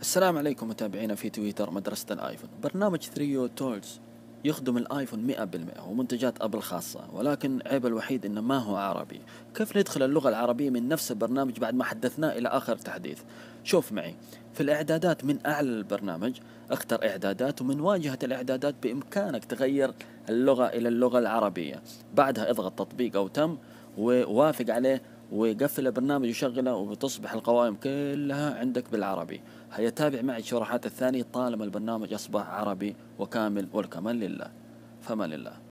السلام عليكم متابعينا في تويتر مدرسة الآيفون برنامج ثريو تولز يخدم الآيفون 100% ومنتجات أبل خاصة ولكن عيب الوحيد إنه ما هو عربي كيف ندخل اللغة العربية من نفس البرنامج بعد ما حدثناه إلى آخر تحديث شوف معي في الإعدادات من أعلى البرنامج اختر إعدادات ومن واجهة الإعدادات بإمكانك تغير اللغة إلى اللغة العربية بعدها اضغط تطبيق أو تم ووافق عليه ويقفل البرنامج ويشغله وبتصبح القوائم كلها عندك بالعربي هيتابع معي الشروحات الثانية طالما البرنامج أصبح عربي وكامل والكمال لله فما لله